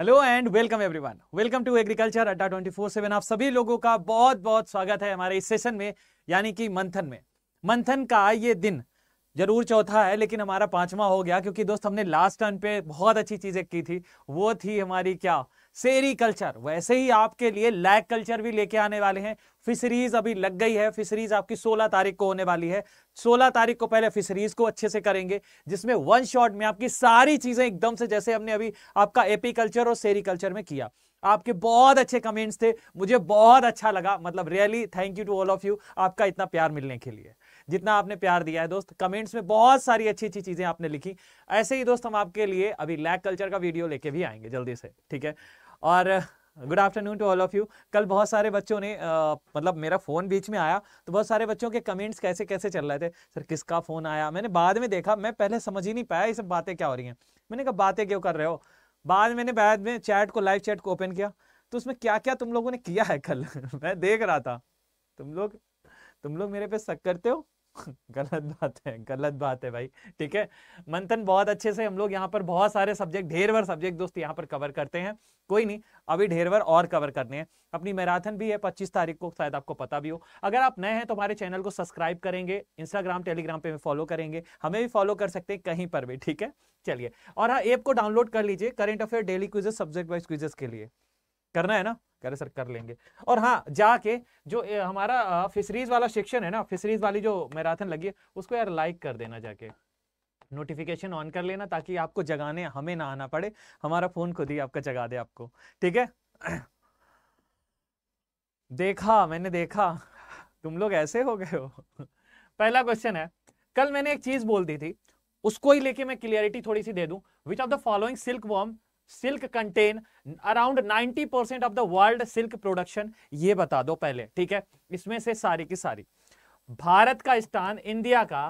Hello and welcome everyone welcome to agriculture Adda four seven आप सभी लोगों का बहुत बहुत स्वागत है हमारे इस सेशन में यानी कि मंथन में मंथन का ये दिन जरूर चौथा है लेकिन हमारा पांचवा हो गया क्योंकि दोस्त हमने लास्ट टर्न पे बहुत अच्छी चीजें की थी वो थी हमारी क्या सेरी कल्चर वैसे ही आपके लिए लैग कल्चर भी लेके आने वाले हैं फिशरीज अभी लग गई है फिशरीज आपकी 16 तारीख को होने वाली है 16 तारीख को पहले फिशरीज को अच्छे से करेंगे जिसमें वन शॉट में आपकी सारी चीजें एकदम से जैसे हमने अभी आपका एपी कल्चर और सेरी कल्चर में किया आपके बहुत अच्छे कमेंट्स थे मुझे बहुत अच्छा लगा मतलब really thank you to all of you आपका इतना प्यार मिलने के लिए जितना आपने प्यार दिया है दोस्त कमेंट्स में बहुत सारी अच्छी अच्छी चीजें आपने लिखी ऐसे ही दोस्त हम आपके लिए अभी लैग कल्चर का वीडियो लेके भी आएंगे जल्दी से ठीक है और good afternoon to all of you कल बहुत सारे बच्चों ने आ, uh, मतलब मेरा फ़ोन बीच में आया तो बहुत सारे बच्चों के कमेंट्स कैसे कैसे चल रहे थे सर किसका फ़ोन आया मैंने बाद में देखा मैं पहले समझ ही नहीं पाया ये सब बातें क्या हो रही हैं मैंने कहा बातें क्यों कर रहे हो बाद मैंने बाद में चैट को लाइव चैट को ओपन किया तो उसमें क्या क्या तुम लोगों ने किया है कल मैं देख रहा था तुम लोग तुम लोग मेरे पे शक करते हो गलत बात है गलत बात है भाई ठीक है मंथन बहुत अच्छे से हम लोग यहाँ पर बहुत सारे सब्जेक्ट ढेर भर सब्जेक्ट दोस्त यहाँ पर कवर करते हैं कोई नहीं अभी ढेर भर और कवर करने हैं अपनी मैराथन भी है 25 तारीख को शायद आपको पता भी हो अगर आप नए हैं तो हमारे चैनल को सब्सक्राइब करेंगे इंस्टाग्राम टेलीग्राम पे भी फॉलो करेंगे हमें भी फॉलो कर सकते हैं कहीं पर भी ठीक है चलिए और हाँ ऐप को डाउनलोड कर लीजिए current affair daily quizzes subject wise quizzes के लिए करना है ना कह रहे सर कर लेंगे और हाँ जाके जो हमारा फिशरीज वाला सेक्शन है ना फिशरीज वाली जो मैराथन लगी है उसको यार लाइक कर देना जाके नोटिफिकेशन ऑन कर लेना ताकि आपको जगाने हमें ना आना पड़े हमारा फोन खुद ही आपका जगा दे आपको ठीक है देखा मैंने देखा तुम लोग ऐसे हो गए हो पहला क्वेश्चन है कल मैंने एक चीज बोल दी थी उसको ही लेके मैं क्लियरिटी थोड़ी सी दे दूं which of the following silk worm silk contain around 90 percent of the world silk production ये बता दो पहले ठीक है इसमें से सारी की सारी भारत का स्थान इंडिया का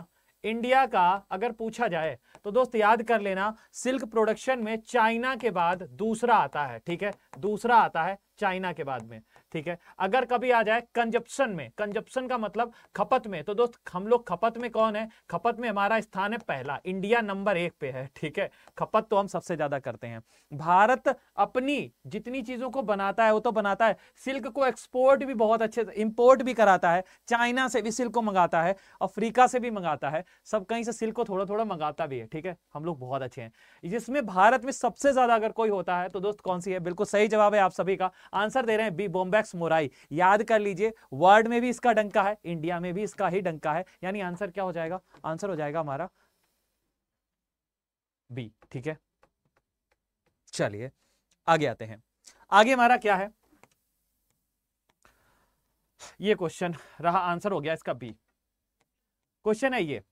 इंडिया का अगर पूछा जाए तो दोस्त याद कर लेना सिल्क प्रोडक्शन में चाइना के बाद दूसरा आता है ठीक है दूसरा आता है चाइना के बाद में ठीक है अगर कभी आ जाए कंजप्शन में कंजप्शन का मतलब खपत में तो दोस्त हम लोग खपत में कौन है खपत में हमारा स्थान है पहला इंडिया नंबर एक पे है ठीक है खपत तो हम सबसे ज्यादा करते हैं भारत अपनी जितनी चीजों को बनाता है वो तो बनाता है सिल्क को एक्सपोर्ट भी बहुत अच्छे इंपोर्ट भी कराता है चाइना से भी सिल्क को मंगाता है अफ्रीका से भी मंगाता है सब कहीं से सिल्क को थोड़ा थोड़ा मंगाता भी है ठीक है हम लोग बहुत अच्छे हैं जिसमें भारत में सबसे ज्यादा अगर कोई होता है तो दोस्त कौन सी है बिल्कुल सही जवाब है आप सभी का आंसर दे रहे हैं बी बोम्बैक्स मोराई याद कर लीजिए वर्ड में भी इसका डंका है इंडिया में भी इसका ही डंका है यानी आंसर क्या हो जाएगा आंसर हो जाएगा हमारा बी ठीक है चलिए आगे आते हैं आगे हमारा क्या है ये क्वेश्चन रहा आंसर हो गया इसका बी क्वेश्चन है ये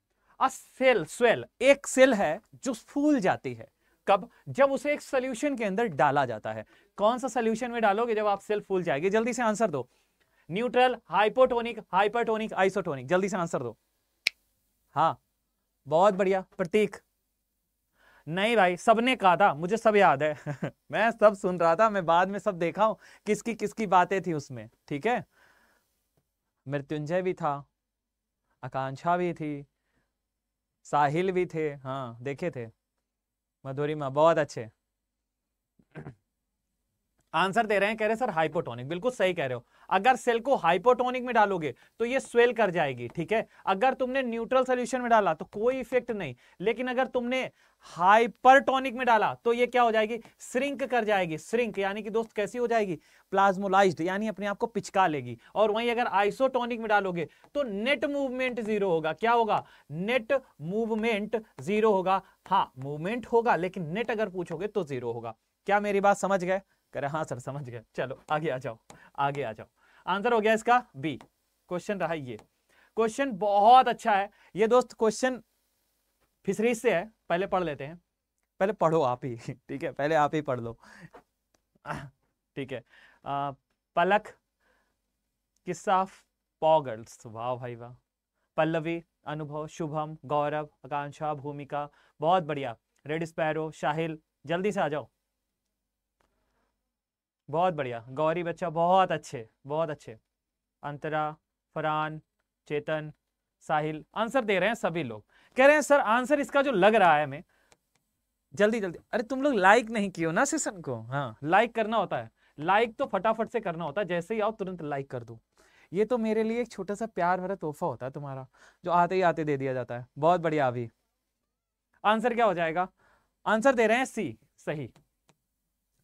अ सेल स्वेल एक सेल है जो फूल जाती है कब जब उसे एक सोल्यूशन के अंदर डाला जाता है कौन सा सोल्यूशन में डालोगे जब आप सेल फूल जाएगी जल्दी से आंसर दो न्यूट्रल हाइपोटोनिक हाइपरटोनिक आइसोटोनिक जल्दी से आंसर दो हाँ बहुत बढ़िया प्रतीक नहीं भाई सबने कहा था मुझे सब याद है मैं सब सुन रहा था मैं बाद में सब देखा हूँ किसकी किसकी बातें थी उसमें ठीक है मृत्युंजय भी था आकांक्षा भी थी साहिल भी थे हाँ देखे थे मधुरिमा बहुत अच्छे आंसर दे रहे हैं कह रहे हैं सर हाइपोटोनिक बिल्कुल सही कह रहे हो अगर सेल को हाइपोटोनिक में डालोगे तो ये स्वेल कर जाएगी ठीक है अगर तुमने न्यूट्रल सोल्यूशन में डाला तो कोई इफेक्ट नहीं लेकिन अगर तुमने हाइपरटोनिक में डाला तो ये क्या हो जाएगी श्रिंक कर जाएगी श्रिंक यानी कि दोस्त कैसी हो जाएगी प्लाज्मोलाइज्ड यानी अपने आप को पिचका लेगी और वहीं अगर आइसोटोनिक में डालोगे तो नेट मूवमेंट जीरो होगा क्या होगा नेट मूवमेंट जीरो होगा हाँ मूवमेंट होगा लेकिन नेट अगर पूछोगे तो जीरो होगा क्या मेरी बात समझ गए कह रहे हाँ सर समझ गए चलो आगे आ जाओ आगे आ जाओ आंसर हो गया इसका बी क्वेश्चन रहा ये क्वेश्चन बहुत अच्छा है ये दोस्त क्वेश्चन फिशरीज से है पहले पढ़ लेते हैं पहले पढ़ो आप ही ठीक है पहले आप ही पढ़ लो ठीक है आ, पलक किस्सा पॉ वाह भाई वाह पल्लवी अनुभव शुभम गौरव आकांक्षा भूमिका बहुत बढ़िया रेड स्पैरो शाहिल जल्दी से आ जाओ बहुत बढ़िया गौरी बच्चा बहुत अच्छे बहुत अच्छे अंतरा फरहान चेतन साहिल आंसर दे रहे हैं सभी लोग कह रहे हैं सर आंसर इसका जो लग रहा है हमें जल्दी जल्दी अरे तुम लोग लाइक नहीं किए ना सेशन को हाँ लाइक करना होता है लाइक तो फटाफट से करना होता है जैसे ही आओ तुरंत लाइक कर दो ये तो मेरे लिए एक छोटा सा प्यार भरा तोहफा होता है तुम्हारा जो आते ही आते दे दिया जाता है बहुत बढ़िया अभी आंसर क्या हो जाएगा आंसर दे रहे हैं सी सही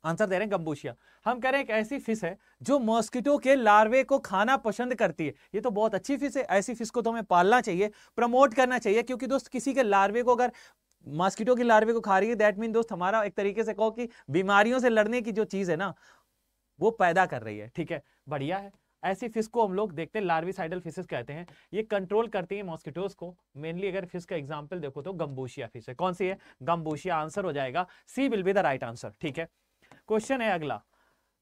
आंसर दे रहे हैं गंबूशिया हम कह रहे हैं एक ऐसी फिश है जो मॉस्किटो के लार्वे को खाना पसंद करती है ये तो बहुत अच्छी फिश है ऐसी फिश को तो हमें पालना चाहिए प्रमोट करना चाहिए क्योंकि दोस्त किसी के लार्वे को अगर मॉस्किटो के लार्वे को खा रही है दैट मीन दोस्त हमारा एक तरीके से कहो कि बीमारियों से लड़ने की जो चीज़ है ना वो पैदा कर रही है ठीक है बढ़िया है ऐसी फिश को हम लोग देखते हैं लार्विसाइडल फिशेस कहते हैं ये कंट्रोल करती है मॉस्किटोज को मेनली अगर फिश का एग्जाम्पल देखो तो गम्बूशिया फिश है कौन सी है गम्बूशिया आंसर हो जाएगा C will be the right answer ठीक है क्वेश्चन है अगला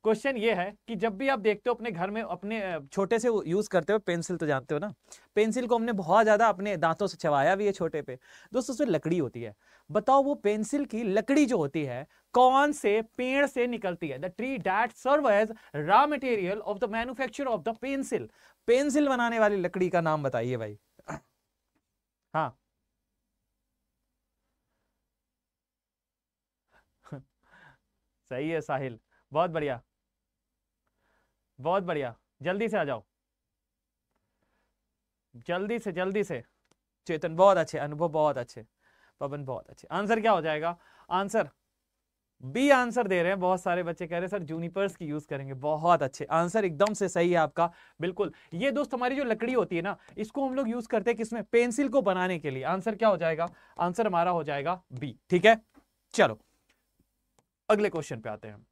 क्वेश्चन ये है कि जब भी आप देखते हो अपने घर में अपने छोटे से यूज़ करते हो पेंसिल तो जानते हो ना पेंसिल को हमने बहुत ज़्यादा अपने दांतों से चबाया भी है छोटे पे दोस्तों उसमें लकड़ी होती है बताओ वो पेंसिल की लकड़ी जो होती है कौन से पेड़ से निकलती है the tree that serve as raw material of the manufacture of the pencil pencil बनाने वाली लकड़ी का नाम बताइए भाई हाँ सही है साहिल बहुत बढ़िया बहुत बढ़िया जल्दी से आ जाओ जल्दी से जल्दी से चेतन बहुत अच्छे अनुभव बहुत अच्छे पवन बहुत अच्छे आंसर क्या हो जाएगा आंसर बी आंसर दे रहे हैं बहुत सारे बच्चे कह रहे हैं सर जूनिपर्स की यूज करेंगे बहुत अच्छे आंसर एकदम से सही है आपका बिल्कुल ये दोस्त हमारी जो लकड़ी होती है ना इसको हम लोग यूज करते हैं किसमें पेंसिल को बनाने के लिए आंसर क्या हो जाएगा आंसर हमारा हो जाएगा बी ठीक है चलो अगले क्वेश्चन पे आते हैं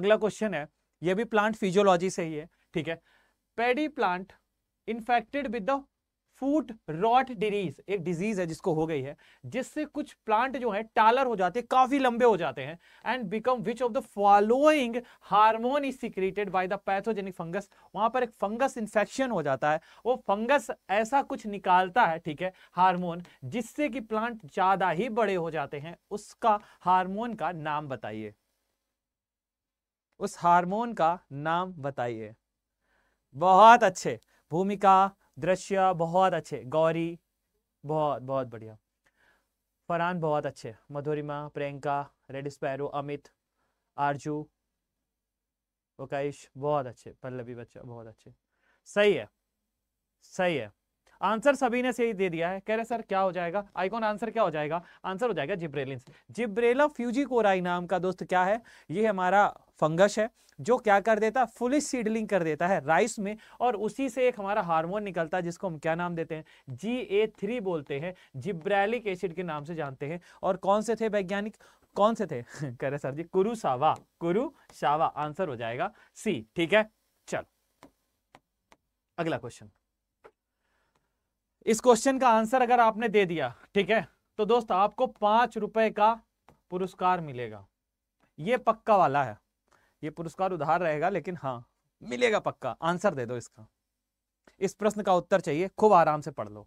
अगला क्वेश्चन है ये भी प्लांट फिजियोलॉजी से ही है ठीक है paddy plant infected with the foot rot disease एक डिजीज है जिसको हो गई है जिससे कुछ प्लांट जो है टालर हो जाते हैं काफी लंबे हो जाते हैं and become which of the following hormone is secreted by the pathogenic fungus वहां पर एक फंगस इन्फेक्शन हो जाता है वो फंगस ऐसा कुछ निकालता है ठीक है हार्मोन जिससे कि प्लांट ज्यादा ही बड़े हो जाते हैं उसका हार्मोन का नाम बताइए उस हार्मोन का नाम बताइए बहुत अच्छे भूमिका दृश्य बहुत अच्छे गौरी बहुत बहुत बढ़िया फरहान बहुत अच्छे मधुरिमा प्रियंका रेड स्पैरो अमित आरजू वकाइश बहुत अच्छे पल्लवी बच्चा बहुत अच्छे सही है सही है आंसर सभी ने सही दे दिया है कह रहे सर क्या हो जाएगा आइकॉन आंसर क्या हो जाएगा आंसर हो जाएगा जिब्रेलिन जिब्रेला कोराई नाम का दोस्त क्या है ये हमारा फंगस है जो क्या कर देता है फुली सीडलिंग कर देता है राइस में और उसी से एक हमारा हार्मोन निकलता है जिसको हम क्या नाम देते हैं जी ए थ्री बोलते हैं जिब्रैलिक एसिड के नाम से जानते हैं और कौन से थे वैज्ञानिक कौन से थे कह रहे सर जी कुरुसावा कुरुसावा आंसर हो जाएगा सी ठीक है चल अगला क्वेश्चन इस क्वेश्चन का आंसर अगर आपने दे दिया ठीक है तो दोस्त आपको पांच रुपए का पुरस्कार मिलेगा ये पक्का वाला है ये पुरस्कार उधार रहेगा लेकिन हाँ मिलेगा पक्का आंसर दे दो इसका इस प्रश्न का उत्तर चाहिए खूब आराम से पढ़ लो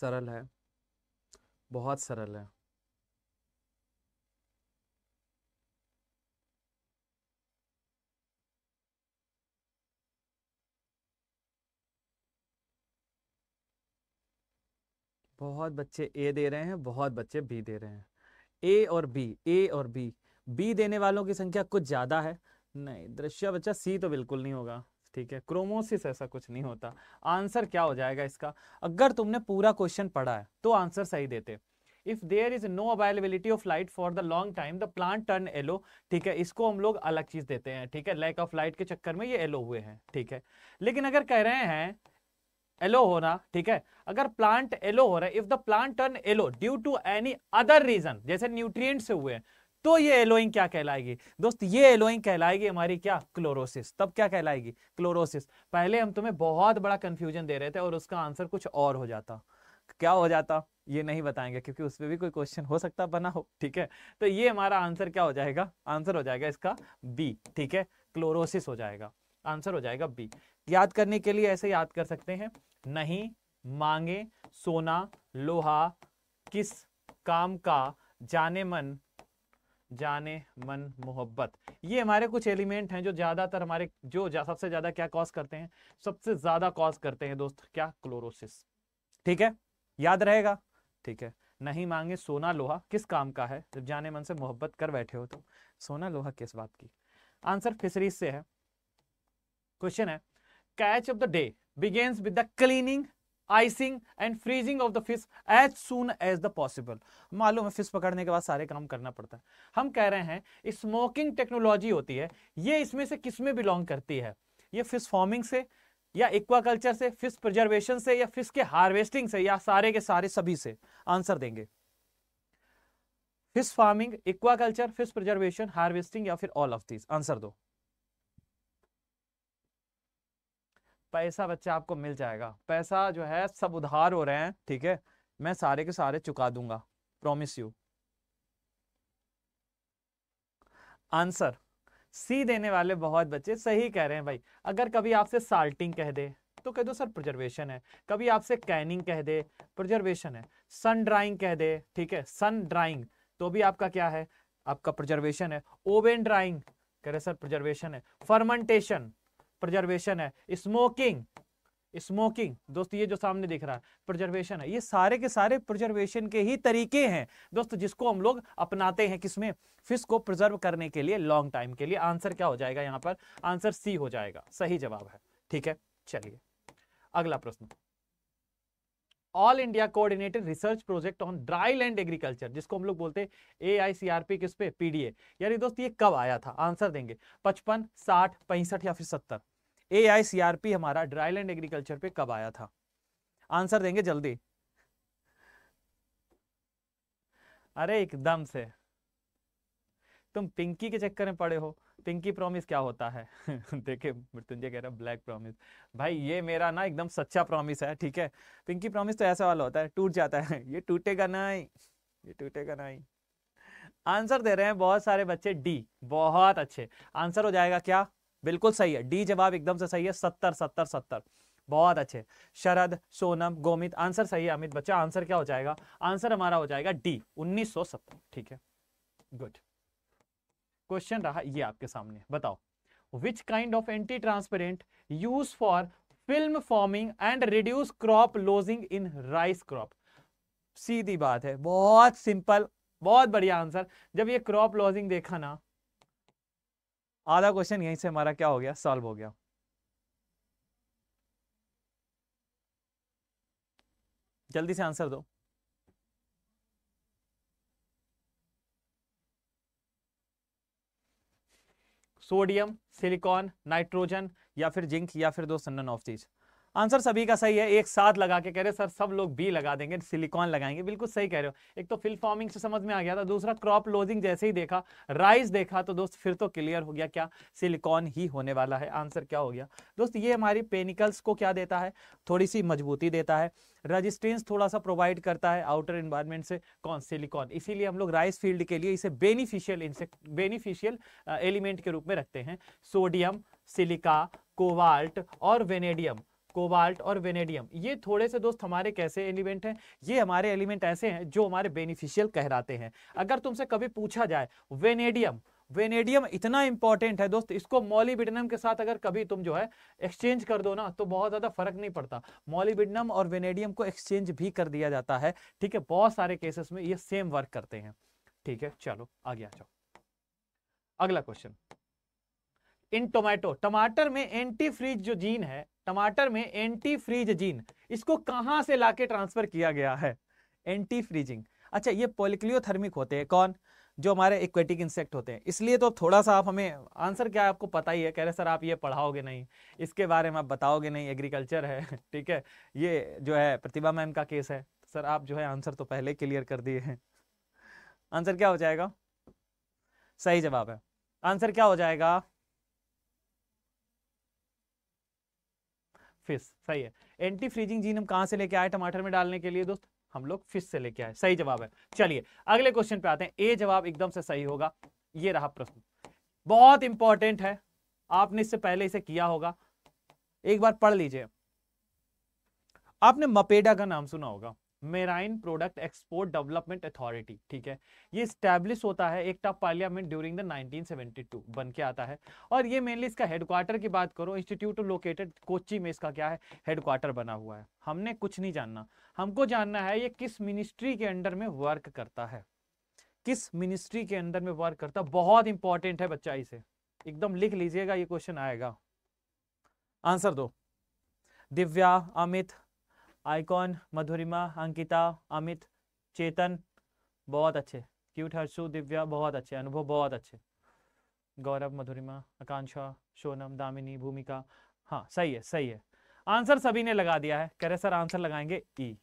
सरल है बहुत सरल है बहुत बच्चे ए दे रहे हैं बहुत बच्चे बी दे रहे हैं ए और बी ए और बी बी देने वालों की संख्या कुछ ज़्यादा है नहीं दृश्य बच्चा सी तो बिल्कुल नहीं होगा ठीक है क्रोमोसिस ऐसा कुछ नहीं होता आंसर क्या हो जाएगा इसका अगर तुमने पूरा क्वेश्चन पढ़ा है तो आंसर सही देते if there is no availability of light for the long time the plant turn yellow ठीक है इसको हम लोग अलग चीज देते हैं ठीक है लैक ऑफ लाइट के चक्कर में ये एलो हुए हैं ठीक है लेकिन अगर कह रहे हैं येलो होना ठीक है अगर प्लांट एलो हो रहा है if the plant turn yellow due to any other reason जैसे न्यूट्रिएंट से हुए हैं तो ये एलोइंग क्या कहलाएगी दोस्त ये एलोइंग कहलाएगी हमारी क्या क्लोरोसिस तब क्या कहलाएगी क्लोरोसिस पहले हम तुम्हें बहुत बड़ा कंफ्यूजन दे रहे थे और उसका आंसर कुछ और हो जाता क्या हो जाता ये नहीं बताएंगे क्योंकि उस पर भी कोई क्वेश्चन हो सकता बना हो ठीक है तो ये हमारा आंसर क्या हो जाएगा आंसर हो जाएगा इसका बी ठीक है क्लोरोसिस हो जाएगा आंसर हो जाएगा बी याद करने के लिए ऐसे याद कर सकते हैं नहीं मांगे सोना लोहा किस काम का जाने मन जाने मन मोहब्बत ये हमारे कुछ एलिमेंट हैं जो ज़्यादातर हमारे जो जा, सबसे ज़्यादा क्या कॉज करते हैं सबसे ज़्यादा कॉज करते हैं दोस्त क्या क्लोरोसिस ठीक है याद रहेगा ठीक है नहीं मांगे सोना लोहा किस काम का है जब जाने मन से मोहब्बत कर बैठे हो तो सोना लोहा किस बात की आंसर फिशरीज से है क्वेश्चन है catch of the day begins with the cleaning icing and freezing of the fish as soon as the possible मालूम है फिश पकड़ने के बाद सारे काम करना पड़ता है हम कह रहे हैं स्मोकिंग टेक्नोलॉजी होती है ये इसमें से किसमें बिलोंग करती है ये फिश फार्मिंग से या एक्वाकल्चर से फिश प्रिजर्वेशन से या फिश के हार्वेस्टिंग से या सारे के सारे सभी से आंसर देंगे fish farming aquaculture fish preservation harvesting या फिर ऑल ऑफ दिस आंसर दो पैसा बच्चा आपको मिल जाएगा पैसा जो है सब उधार हो रहे हैं ठीक है मैं सारे के सारे चुका दूंगा प्रोमिस यू आंसर सी देने वाले बहुत बच्चे सही कह रहे हैं भाई अगर कभी आपसे साल्टिंग कह दे तो कह दो सर प्रिजर्वेशन है कभी आपसे कैनिंग कह दे प्रिजर्वेशन है सन ड्राइंग कह दे ठीक है सन ड्राइंग तो भी आपका क्या है आपका प्रिजर्वेशन है ओवेन ड्राइंग कह रहे सर प्रिजर्वेशन है फर्मेंटेशन प्रजर्वेशन है स्मोकिंग स्मोकिंग दोस्त ये जो सामने दिख रहा है प्रजर्वेशन है ये सारे के सारे प्रजर्वेशन के ही तरीके हैं दोस्त जिसको हम लोग अपनाते हैं किसमें फिश को प्रिजर्व करने के लिए लॉन्ग टाइम के लिए आंसर क्या हो जाएगा यहाँ पर आंसर सी हो जाएगा सही जवाब है ठीक है चलिए अगला प्रश्न all India coordinated research project on dry land agriculture जिसको हम लोग बोलते हैं ए किस पे पीडीए यानी दोस्त ये कब आया था आंसर देंगे पचपन साठ पैंसठ या फिर सत्तर A I C R P हमारा ड्राईलैंड एग्रीकल्चर पे कब आया था आंसर देंगे जल्दी अरे एकदम से तुम पिंकी के चक्कर में पड़े हो पिंकी प्रॉमिस क्या होता है देखिए मृत्युंजय कह रहा है ब्लैक प्रॉमिस भाई ये मेरा ना एकदम सच्चा प्रॉमिस है ठीक है पिंकी प्रॉमिस तो ऐसा वाला होता है टूट जाता है ये टूटेगा नहीं ये टूटेगा नहीं आंसर दे रहे हैं बहुत सारे बच्चे डी बहुत अच्छे आंसर हो जाएगा क्या बिल्कुल सही है डी जवाब एकदम से सही है सत्तर सत्तर सत्तर बहुत अच्छे शरद सोनम गोमित आंसर सही है अमित बच्चा आंसर क्या हो जाएगा आंसर हमारा हो जाएगा डी उन्नीस ठीक है गुड क्वेश्चन रहा ये आपके सामने बताओ which kind of anti transparent use for film forming and reduce crop lodging in rice crop सीधी बात है बहुत सिंपल बहुत बढ़िया आंसर जब ये क्रॉप लॉजिंग देखा ना आधा क्वेश्चन यहीं से हमारा क्या हो गया सॉल्व हो गया जल्दी से आंसर दो सोडियम सिलिकॉन नाइट्रोजन या फिर जिंक या फिर दो सन्न ऑफ चीज आंसर सभी का सही है एक साथ लगा के कह रहे सर सब लोग बी लगा देंगे सिलिकॉन लगाएंगे बिल्कुल सही कह रहे हो एक तो फिल फॉर्मिंग से समझ में आ गया था दूसरा क्रॉप लोजिंग जैसे ही देखा राइस देखा तो दोस्त फिर तो क्लियर हो गया क्या सिलिकॉन ही होने वाला है आंसर क्या हो गया दोस्त ये हमारी पेनिकल्स को क्या देता है थोड़ी सी मजबूती देता है रजिस्टेंस थोड़ा सा प्रोवाइड करता है आउटर इन्वायरमेंट से कौन सिलिकॉन इसीलिए हम लोग राइस फील्ड के लिए इसे बेनिफिशियल इंसेक्ट बेनिफिशियल एलिमेंट के रूप में रखते हैं सोडियम सिलिका कोवाल्ट और वेनेडियम कोबाल्ट और वेनेडियम ये थोड़े से दोस्त हमारे कैसे एलिमेंट हैं ये हमारे एलिमेंट ऐसे हैं जो हमारे बेनिफिशियल कहलाते हैं अगर तुमसे कभी पूछा जाए वेनेडियम वेनेडियम इतना इंपॉर्टेंट है दोस्त इसको मॉलीबिडनम के साथ अगर कभी तुम जो है एक्सचेंज कर दो ना तो बहुत ज़्यादा फर्क नहीं पड़ता मॉलीबिडनम और वेनेडियम को एक्सचेंज भी कर दिया जाता है ठीक है बहुत सारे केसेस में ये सेम वर्क करते हैं ठीक है चलो आगे आ जाओ अगला क्वेश्चन इन टोमेटो टमाटर में एंटी फ्रीज जो जीन है टमाटर में एंटी फ्रीज जीन इसको कहां से लाके ट्रांसफर किया गया है एंटी फ्रीजिंग अच्छा ये पोलिक्लियोथर्मिक होते हैं कौन जो हमारे इक्वेटिक इंसेक्ट होते हैं इसलिए तो थोड़ा सा आप हमें आंसर क्या है आपको पता ही है कह रहे सर आप ये पढ़ाओगे नहीं इसके बारे में आप बताओगे नहीं एग्रीकल्चर है ठीक है ये जो है प्रतिभा मैम का केस है सर आप जो है आंसर तो पहले क्लियर कर दिए हैं आंसर क्या हो जाएगा सही जवाब है आंसर क्या हो जाएगा फिश सही है एंटी फ्रीजिंग जीन हम कहां से लेके आए टमाटर में डालने के लिए दोस्त हम लोग फिश से लेके आए सही जवाब है चलिए अगले क्वेश्चन पे आते हैं ए जवाब एकदम से सही होगा ये रहा प्रश्न बहुत इंपॉर्टेंट है आपने इससे पहले इसे किया होगा एक बार पढ़ लीजिए आपने मपेडा का नाम सुना होगा marine product export development authority ठीक है ये स्टैब्लिश होता है एक ऑफ पार्लियामेंट ड्यूरिंग द 1972 बन के आता है और ये मेनली इसका हेडक्वार्टर की बात करो इंस्टीट्यूट लोकेटेड कोची में इसका क्या है हेडक्वार्टर बना हुआ है हमने कुछ नहीं जानना हमको जानना है ये किस मिनिस्ट्री के अंडर में वर्क करता है किस मिनिस्ट्री के अंदर में वर्क करता है बहुत इंपॉर्टेंट है बच्चा इसे एकदम लिख लीजिएगा ये क्वेश्चन आएगा आंसर दो दिव्या अमित आइकॉन मधुरिमा अंकिता अमित चेतन बहुत अच्छे क्यूट हर्षु दिव्या बहुत अच्छे अनुभव बहुत अच्छे गौरव मधुरिमा आकांक्षा सोनम दामिनी भूमिका हाँ सही है सही है आंसर सभी ने लगा दिया है कह रहे सर आंसर लगाएंगे ई e.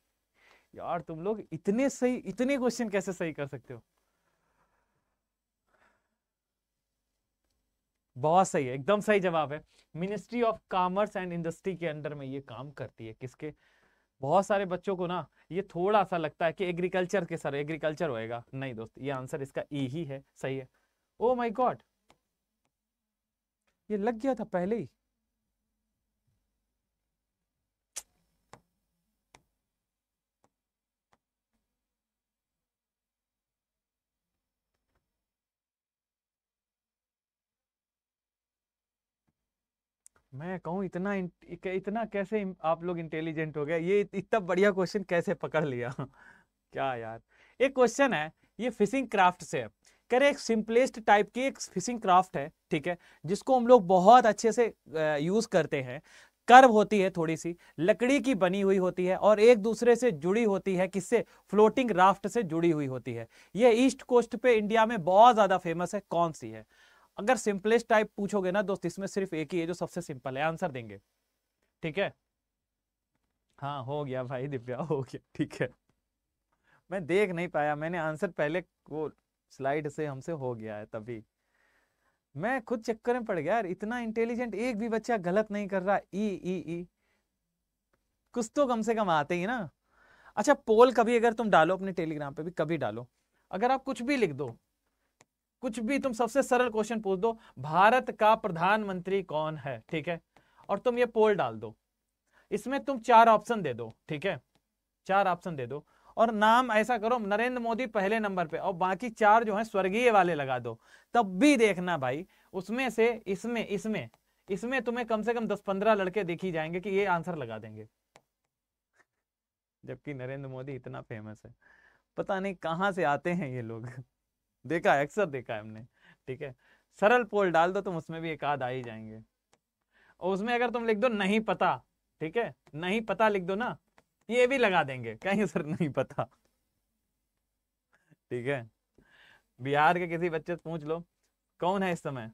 यार तुम लोग इतने सही इतने क्वेश्चन कैसे सही कर सकते हो बहुत सही है एकदम सही जवाब है ministry of commerce and industry के अंडर में ये काम करती है किसके बहुत सारे बच्चों को ना ये थोड़ा सा लगता है कि एग्रीकल्चर के सर एग्रीकल्चर होएगा नहीं दोस्त ये आंसर इसका ई ही है सही है ओ माई गॉड ये लग गया था पहले ही मैं कहूँ इतना इतना कैसे आप लोग इंटेलिजेंट हो गया ये इतना बढ़िया क्वेश्चन कैसे पकड़ लिया क्या यार एक क्वेश्चन है ये फिशिंग क्राफ्ट से है कह रहे एक सिंपलेस्ट टाइप की एक फिशिंग क्राफ्ट है ठीक है जिसको हम लोग बहुत अच्छे से यूज करते हैं कर्व होती है थोड़ी सी लकड़ी की बनी हुई होती है और एक दूसरे से जुड़ी होती है किससे फ्लोटिंग राफ्ट से जुड़ी हुई होती है यह ईस्ट कोस्ट पे इंडिया में बहुत ज्यादा फेमस है कौन सी है अगर सिंपलेस्ट टाइप पूछोगे ना दोस्त इसमें सिर्फ एक ही है जो सबसे सिंपल है आंसर देंगे ठीक है हाँ हो गया भाई दिव्या हो गया ठीक है मैं देख नहीं पाया मैंने आंसर पहले वो स्लाइड से हमसे हो गया है तभी मैं खुद चक्कर में पड़ गया यार इतना इंटेलिजेंट एक भी बच्चा गलत नहीं कर रहा ई ई ई कुछ तो कम से कम आते ही ना अच्छा पोल कभी अगर तुम डालो अपने टेलीग्राम पे भी कभी डालो अगर आप कुछ भी लिख दो कुछ भी तुम सबसे सरल क्वेश्चन पूछ दो भारत का प्रधानमंत्री कौन है ठीक है और तुम ये पोल डाल दो इसमें तुम चार ऑप्शन दे दो ठीक है चार ऑप्शन दे दो और नाम ऐसा करो नरेंद्र मोदी पहले नंबर पे और बाकी चार जो है स्वर्गीय वाले लगा दो तब भी देखना भाई उसमें से इसमें इसमें इसमें तुम्हें कम से कम दस पंद्रह लड़के देखी जाएंगे कि ये आंसर लगा देंगे जबकि नरेंद्र मोदी इतना फेमस है पता नहीं कहां से आते हैं ये लोग देखा है अक्सर देखा है हमने ठीक है सरल पोल डाल दो तुम उसमें भी एक आध आ ही जाएंगे और उसमें अगर तुम लिख दो नहीं पता ठीक है नहीं पता लिख दो ना ये भी लगा देंगे कहीं सर नहीं पता ठीक है बिहार के किसी बच्चे से पूछ लो कौन है इस समय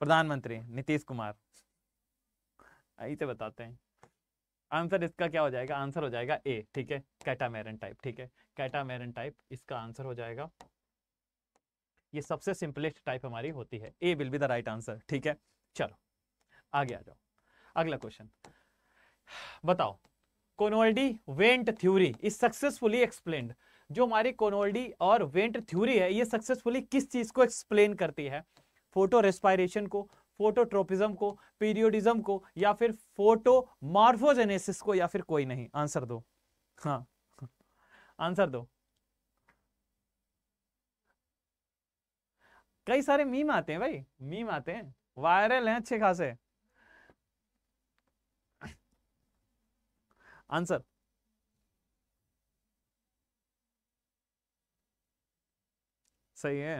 प्रधानमंत्री नीतीश कुमार ऐसे बताते हैं आंसर इसका क्या हो जाएगा आंसर हो जाएगा ए ठीक है कैटामेरन टाइप ठीक है कैटामेरन टाइप इसका आंसर हो जाएगा ये सबसे सिंपलेस्ट टाइप हमारी होती है A will be the right answer ठीक है चलो आगे आ जाओ अगला क्वेश्चन बताओ कोनोल्डी went theory is successfully explain जो हमारी कोनोल्डी और वेंट थ्योरी है ये सक्सेसफुली किस चीज को एक्सप्लेन करती है फोटो रेस्पायरेशन को फोटोट्रोपिज्म को पीरियोडिज्म को या फिर फोटो मार्फोजेनेसिस को या फिर कोई नहीं आंसर दो हाँ आंसर दो कई सारे मीम आते हैं भाई मीम आते हैं वायरल हैं अच्छे खासे आंसर सही है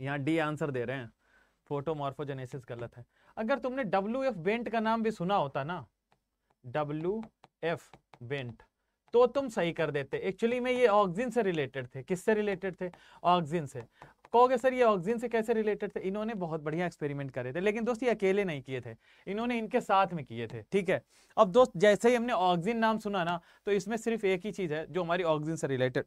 यहां डी आंसर दे रहे हैं फोटोमोर्फोजेनेसिस गलत है अगर तुमने डब्ल्यू एफ बेंट का नाम भी सुना होता ना डब्ल्यू एफ बेंट तो तुम सही कर देते एक्चुअली में ये ऑक्सीजन से रिलेटेड थे किससे रिलेटेड थे ऑक्सीजन से कहोगे सर ये ऑक्सीजन से कैसे रिलेटेड थे इन्होंने बहुत बढ़िया एक्सपेरिमेंट करे थे लेकिन दोस्त ये अकेले नहीं किए थे इन्होंने इनके साथ में किए थे ठीक है अब दोस्त जैसे ही हमने ऑक्सीजन नाम सुना ना तो इसमें सिर्फ एक ही चीज है जो हमारी ऑक्सीजन से रिलेटेड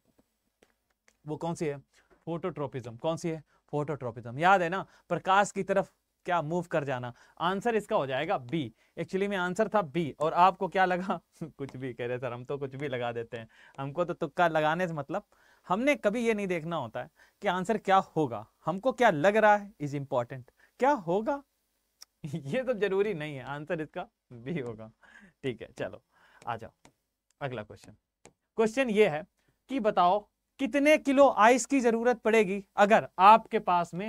वो कौन सी है फोटोट्रोपिज्म कौन सी है फोटोट्रोपिज्म याद है ना प्रकाश की तरफ क्या मूव कर जाना आंसर इसका हो जाएगा बी एक्चुअली में आंसर था बी और आपको क्या लगा कुछ भी कह रहे सर हम तो कुछ भी लगा देते हैं हमको तो तुक्का लगाने से मतलब हमने कभी ये नहीं देखना होता है कि आंसर क्या होगा हमको क्या लग रहा है इज इंपॉर्टेंट क्या होगा ये तो जरूरी नहीं है आंसर इसका भी होगा ठीक है चलो आ जाओ अगला क्वेश्चन क्वेश्चन ये है कि बताओ कितने किलो आइस की जरूरत पड़ेगी अगर आपके पास में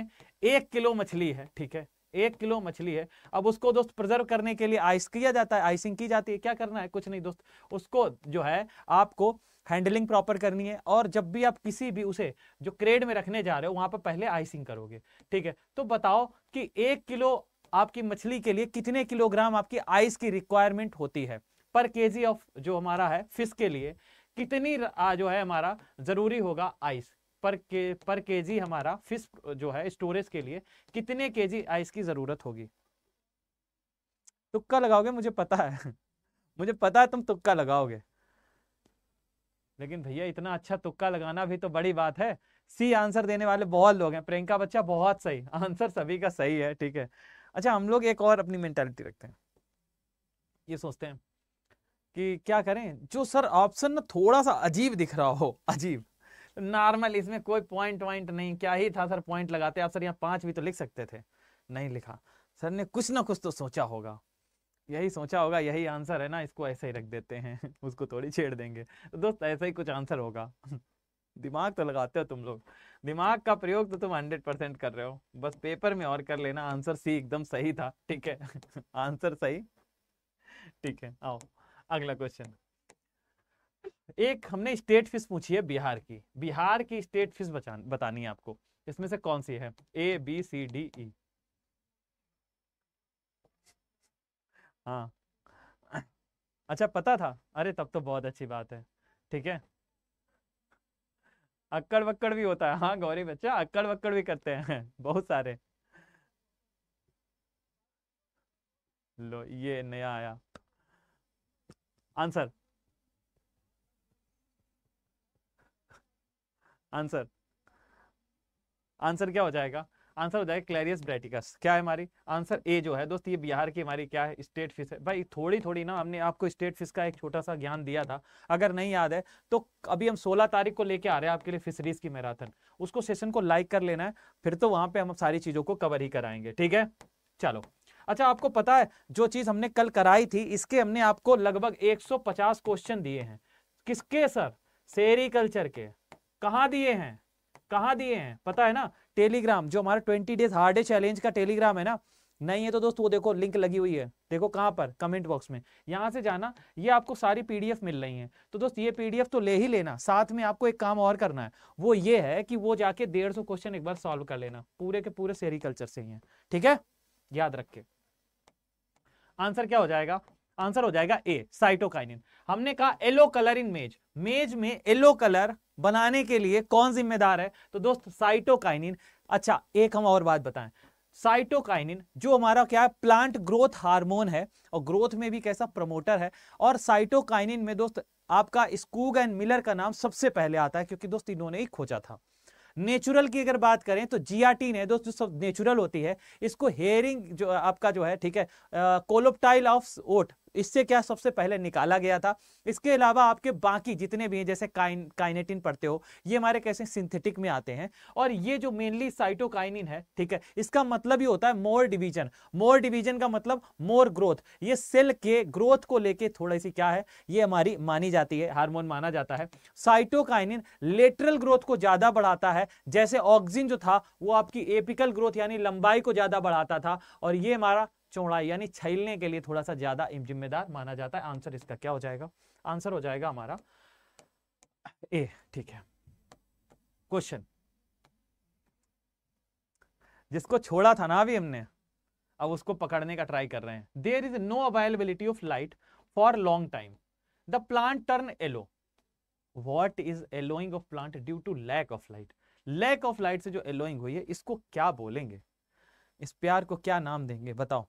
एक किलो मछली है ठीक है एक किलो मछली है अब उसको दोस्त प्रिजर्व करने के लिए आइस किया जाता है आइसिंग की जाती है क्या करना है कुछ नहीं दोस्त उसको जो है आपको हैंडलिंग प्रॉपर करनी है और जब भी आप किसी भी उसे जो क्रेड में रखने जा रहे हो वहां पर पहले आइसिंग करोगे ठीक है तो बताओ कि एक किलो आपकी मछली के लिए कितने किलोग्राम आपकी आइस की रिक्वायरमेंट होती है पर केजी ऑफ जो हमारा है फिश के लिए कितनी जो है हमारा जरूरी होगा आइस पर के पर केजी हमारा फिश जो है स्टोरेज के लिए कितने केजी आइस की ज़रूरत होगी तुक्का लगाओगे मुझे पता है मुझे पता है तुम तुक्का लगाओगे लेकिन भैया इतना अच्छा तुक्का लगाना भी तो बड़ी बात है सी आंसर देने वाले बहुत लोग हैं प्रियंका बच्चा बहुत सही आंसर सभी का सही है ठीक है अच्छा हम लोग एक और अपनी मेंटेलिटी रखते हैं ये सोचते हैं कि क्या करें जो सर ऑप्शन ना थोड़ा सा अजीब दिख रहा हो अजीब नॉर्मल इसमें कोई पॉइंट वॉइंट नहीं क्या ही था सर पॉइंट लगाते आप सर यहाँ पांच भी तो लिख सकते थे नहीं लिखा सर ने कुछ ना कुछ तो सोचा होगा यही सोचा होगा यही आंसर है ना इसको ऐसे ही रख देते हैं उसको थोड़ी छेड़ देंगे तो दोस्त ऐसा ही कुछ आंसर होगा दिमाग तो लगाते हो तुम लोग दिमाग का प्रयोग तो तुम हंड्रेड परसेंट कर रहे हो बस पेपर में और कर लेना आंसर सी एकदम सही था ठीक है आंसर सही ठीक है आओ अगला क्वेश्चन एक हमने स्टेट फिश पूछी है बिहार की बिहार की स्टेट फिश बतानी है आपको इसमें से कौन सी है A B C D E हाँ अच्छा पता था अरे तब तो बहुत अच्छी बात है ठीक है अक्कड़ वक्कड़ भी होता है हाँ गौरी बच्चा अक्कड़ वक्कड़ भी करते हैं बहुत सारे लो ये नया आया आंसर आंसर आंसर क्या हो जाएगा आंसर हो जाएगा क्लैरियस ब्रैटिकस क्या है हमारी आंसर ए जो है दोस्त ये बिहार की हमारी क्या है स्टेट फिश है भाई थोड़ी थोड़ी ना हमने आपको स्टेट फिश का एक छोटा सा ज्ञान दिया था अगर नहीं याद है तो अभी हम 16 तारीख को लेके आ रहे हैं आपके लिए फिशरीज की मैराथन उसको सेशन को लाइक कर लेना है फिर तो वहां पर हम सारी चीज़ों को कवर ही कराएंगे ठीक है चलो अच्छा आपको पता है जो चीज़ हमने कल कराई थी इसके हमने आपको लगभग एक क्वेश्चन दिए हैं किसके सर सेरिकल्चर के कहा दिए हैं कहा दिए हैं पता है ना टेलीग्राम जो हमारा twenty days hard day challenge का टेलीग्राम है ना नहीं है तो दोस्त वो देखो लिंक लगी हुई है देखो कहां पर कमेंट बॉक्स में यहां से जाना ये आपको सारी पीडीएफ मिल रही है तो दोस्त ये पीडीएफ तो ले ही लेना साथ में आपको एक काम और करना है वो ये है कि वो जाके डेढ़ सौ क्वेश्चन एक बार सॉल्व कर लेना पूरे के पूरे सेरिकल्चर से ही है ठीक है याद रख के आंसर क्या हो जाएगा आंसर हो जाएगा ए साइटोकाइनिन हमने कहा येलो कलर इन मेज मेज में येलो कलर बनाने के लिए कौन जिम्मेदार है तो दोस्त साइटोकाइनिन अच्छा एक हम और बात बताएं साइटोकाइनिन जो हमारा क्या है प्लांट ग्रोथ हार्मोन है और ग्रोथ में भी कैसा प्रमोटर है और साइटोकाइनिन में दोस्त आपका स्कूग एंड मिलर का नाम सबसे पहले आता है क्योंकि दोस्त इन्होंने ही खोजा था नेचुरल की अगर बात करें तो जीआटीन है दोस्त जो सब नेचुरल होती है इसको हेयरिंग जो आपका जो है ठीक है कोलोप्टाइल ऑफ ओट इससे क्या सबसे पहले निकाला गया था इसके अलावा आपके बाकी जितने भी हैं जैसे काइन काइनेटिन पढ़ते हो ये हमारे कैसे सिंथेटिक में आते हैं और ये जो मेनली साइटोकाइनिन है ठीक है इसका मतलब ही होता है मोर डिवीजन मोर डिवीजन का मतलब मोर ग्रोथ ये सेल के ग्रोथ को लेके थोड़ी सी क्या है ये हमारी मानी जाती है हारमोन माना जाता है साइटोकाइनिन लेटरल ग्रोथ को ज्यादा बढ़ाता है जैसे ऑक्सीजन जो था वो आपकी एपिकल ग्रोथ यानी लंबाई को ज्यादा बढ़ाता था और ये हमारा चौड़ाई यानी छैलने के लिए थोड़ा सा ज्यादा जिम्मेदार माना जाता है आंसर इसका क्या हो जाएगा आंसर हो जाएगा हमारा ए ठीक है क्वेश्चन जिसको छोड़ा था ना अभी हमने अब उसको पकड़ने का ट्राई कर रहे हैं there is no availability of light for long time the plant turn yellow what is yellowing of plant due to lack of light lack of light से जो एलोइंग हुई है इसको क्या बोलेंगे इस प्यार को क्या नाम देंगे बताओ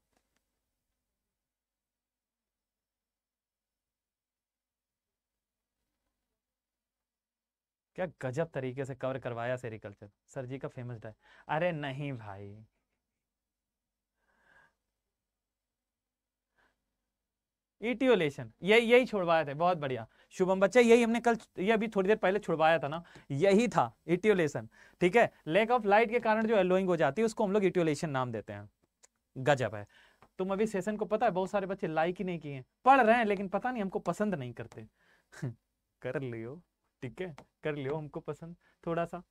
क्या गजब तरीके से कवर करवाया सेरिकल्चर सर जी का फेमस डाय अरे नहीं भाई इटियोलेशन e ये यही छुड़वाया थे बहुत बढ़िया शुभम बच्चा यही हमने कल ये अभी थोड़ी देर पहले छुड़वाया था ना यही था इटियोलेशन e ठीक है लैक ऑफ लाइट के कारण जो एलोइंग हो जाती है उसको हम लोग इटियोलेशन e नाम देते हैं गजब है तुम अभी सेशन को पता है बहुत सारे बच्चे लाइक ही नहीं किए पढ़ रहे हैं लेकिन पता नहीं हमको पसंद नहीं करते कर लियो ठीक है कर लियो हमको पसंद थोड़ा सा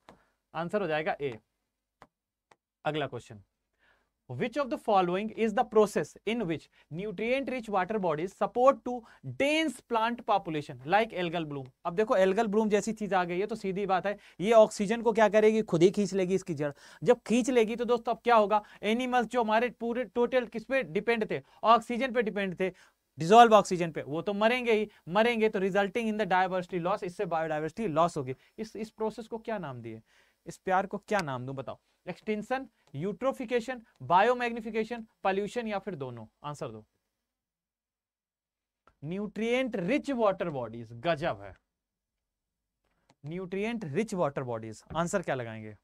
आंसर हो जाएगा ए अगला question which of the following is the process in which nutrient rich water bodies support to dense plant population like algal bloom अब देखो algal bloom जैसी चीज आ गई है तो सीधी बात है ये ऑक्सीजन को क्या करेगी खुद ही खींच लेगी इसकी जड़ जब खींच लेगी तो दोस्तों अब क्या होगा एनिमल्स जो हमारे पूरे टोटल किस पे डिपेंड थे ऑक्सीजन पे डिपेंड थे डिजोल्व ऑक्सीजन पे वो तो मरेंगे ही मरेंगे तो resulting in the diversity loss इससे बायोडाइवर्सिटी लॉस होगी इस इस प्रोसेस को क्या नाम दिए इस प्यार को क्या नाम दूं बताओ एक्सटेंशन यूट्रोफिकेशन बायोमैग्निफिकेशन पॉल्यूशन या फिर दोनों आंसर दो न्यूट्रिएंट रिच वाटर बॉडीज गजब है nutrient rich water bodies answer क्या लगाएंगे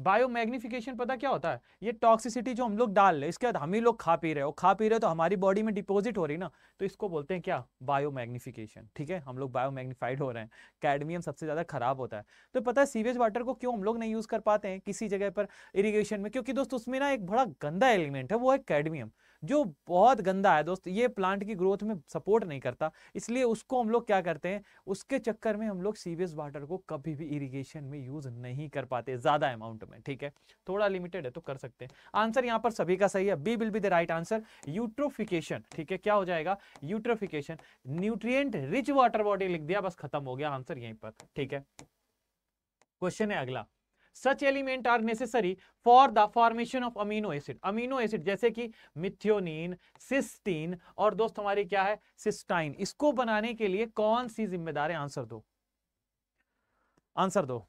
बायोमैग्निफिकेशन पता क्या होता है ये टॉक्सिसिटी जो हम लोग डाल रहे इसके बाद हम ही लोग खा पी रहे हो खा पी रहे हो तो हमारी बॉडी में डिपोजिट हो रही ना तो इसको बोलते हैं क्या बायोमैग्निफिकेशन ठीक है हम लोग बायोमैग्निफाइड हो रहे हैं कैडमियम सबसे ज़्यादा खराब होता है तो पता है सीवेज वाटर को क्यों हम लोग नहीं यूज़ कर पाते हैं किसी जगह पर इरीगेशन में क्योंकि दोस्त उसमें ना एक बड़ा गंदा एलिमेंट है वो है कैडमियम जो बहुत गंदा है दोस्त ये प्लांट की ग्रोथ में सपोर्ट नहीं करता इसलिए उसको हम लोग क्या करते हैं उसके चक्कर में हम लोग सीवेज वाटर को कभी भी इरिगेशन में यूज नहीं कर पाते ज्यादा अमाउंट में ठीक है थोड़ा लिमिटेड है तो कर सकते हैं आंसर यहाँ पर सभी का सही है B will be the right answer eutrophication ठीक है क्या हो जाएगा eutrophication nutrient rich water body लिख दिया बस खत्म हो गया आंसर यहीं पर ठीक है क्वेश्चन है अगला such element are necessary for the formation of amino acid amino acid जैसे कि मिथ्योनिन सिस्टीन और दोस्त हमारे क्या है सिस्टाइन इसको बनाने के लिए कौन सी जिम्मेदार है आंसर दो आंसर दो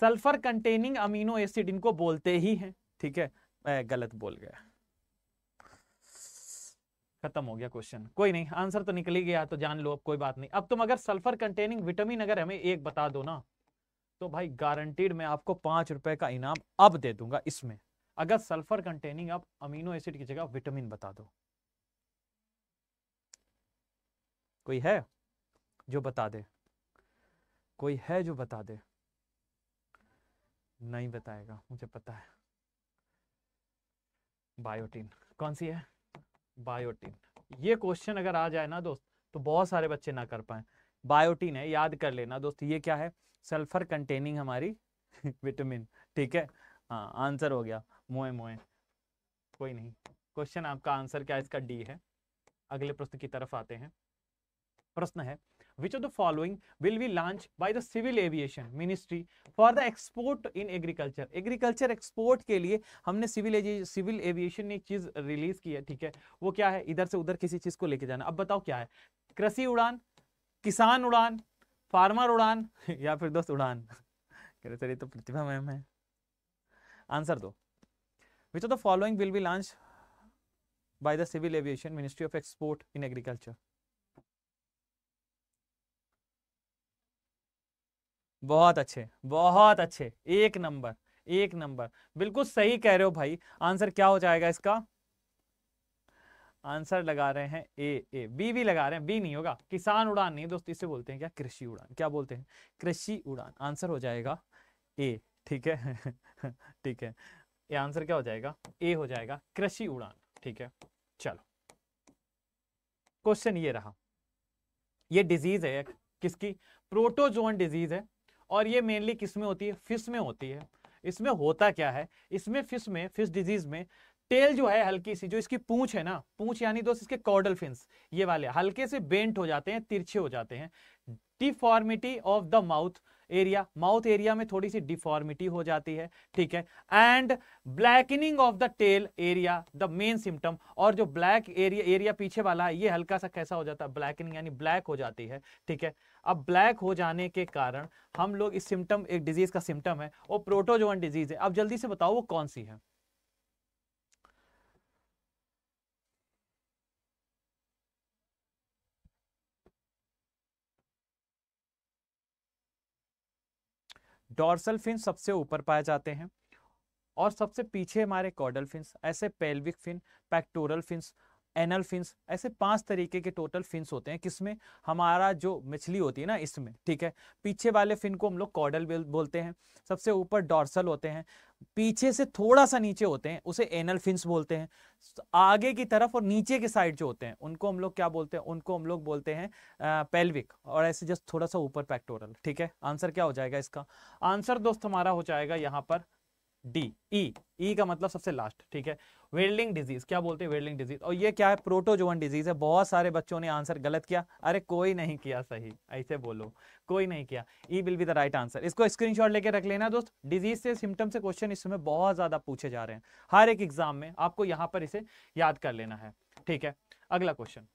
सल्फर कंटेनिंग अमीनो एसिड इनको बोलते ही हैं ठीक है मैं गलत बोल गया खत्म हो गया क्वेश्चन कोई नहीं आंसर तो निकल ही गया तो जान लो अब कोई बात नहीं अब तुम अगर सल्फर कंटेनिंग विटामिन अगर हमें एक बता दो ना तो भाई गारंटीड मैं आपको पांच रुपए का इनाम अब दे दूंगा इसमें अगर सल्फर कंटेनिंग आप अमीनो एसिड की जगह विटामिन बता दो कोई है जो बता दे कोई है जो बता दे नहीं बताएगा मुझे पता है बायोटीन कौन सी है बायोटीन ये क्वेश्चन अगर आ जाए ना दोस्त तो बहुत सारे बच्चे ना कर पाए बायोटीन है याद कर लेना दोस्त ये क्या है सल्फर कंटेनिंग हमारी विटामिन ठीक है हाँ आंसर हो गया मोए मोए कोई नहीं क्वेश्चन आपका आंसर क्या इसका डी है अगले प्रश्न की तरफ आते हैं प्रश्न है which of the following will be launch by the civil aviation ministry for the export in agriculture agriculture export के लिए हमने सिविल सिविल एविएशन ने एक चीज रिलीज की है ठीक है वो क्या है इधर से उधर किसी चीज को लेके जाना अब बताओ क्या है कृषि उड़ान किसान उड़ान फार्मर उड़ान या फिर दोस्त उड़ान कह रहे सर तो प्रतिभा मैम है आंसर दो which of the following will be launch by the civil aviation ministry of export in agriculture बहुत अच्छे बहुत अच्छे एक नंबर एक नंबर बिल्कुल सही कह रहे हो भाई आंसर क्या हो जाएगा इसका आंसर लगा रहे हैं ए ए बी भी लगा रहे हैं बी नहीं होगा किसान उड़ान नहीं दोस्तों इसे बोलते हैं क्या कृषि उड़ान क्या बोलते हैं कृषि उड़ान आंसर हो जाएगा ए ठीक है ठीक है ये आंसर क्या हो जाएगा ए हो जाएगा कृषि उड़ान ठीक है चलो क्वेश्चन ये रहा ये डिजीज है किसकी प्रोटोजोन डिजीज है और ये मेनली किस में होती है फिश में होती है इसमें होता क्या है इसमें फिश में फिश डिजीज में टेल जो है हल्की सी जो इसकी पूंछ है ना पूंछ यानी दोस्त इसके कॉर्डल फिन्स ये वाले हल्के से बेंट हो जाते हैं तिरछे हो जाते हैं deformity of the mouth area mouth area में थोड़ी सी डिफॉर्मिटी हो जाती है ठीक है and blackening of the tail area the main symptom और जो ब्लैक एरिया एरिया पीछे वाला है ये हल्का सा कैसा हो जाता है ब्लैकनिंग यानी ब्लैक हो जाती है ठीक है अब ब्लैक हो जाने के कारण हम लोग इस सिम्टम एक डिजीज का सिम्टम है और प्रोटोजोन डिजीज है अब जल्दी से बताओ वो कौन सी है डॉर्सल फिन सबसे ऊपर पाए जाते हैं और सबसे पीछे हमारे कॉडल फिन ऐसे pelvic fin pectoral fin anal fins ऐसे पांच तरीके के टोटल फिन्स होते हैं किसमें हमारा जो मछली होती है ना इसमें ठीक है पीछे वाले फिन को हम लोग कॉडल बोलते हैं सबसे ऊपर डॉर्सल होते हैं पीछे से थोड़ा सा नीचे होते हैं उसे एनल फिन्स बोलते हैं आगे की तरफ और नीचे के साइड जो होते हैं उनको हम लोग क्या बोलते हैं उनको हम लोग बोलते हैं पेल्विक और ऐसे जस्ट थोड़ा सा ऊपर पैक्टोरल ठीक है आंसर क्या हो जाएगा इसका आंसर दोस्त हमारा हो जाएगा यहाँ पर डी ई ई का मतलब सबसे लास्ट ठीक है वेल्डिंग डिजीज क्या बोलते हैं वेल्डिंग डिजीज और ये क्या है प्रोटोजोन डिजीज है बहुत सारे बच्चों ने आंसर गलत किया अरे कोई नहीं किया सही ऐसे बोलो कोई नहीं किया E will be the right answer इसको स्क्रीनशॉट लेके रख लेना दोस्त डिजीज से सिम्टम से क्वेश्चन इसमें बहुत ज्यादा पूछे जा रहे हैं हर एक एग्जाम में आपको यहाँ पर इसे याद कर लेना है ठीक है अगला question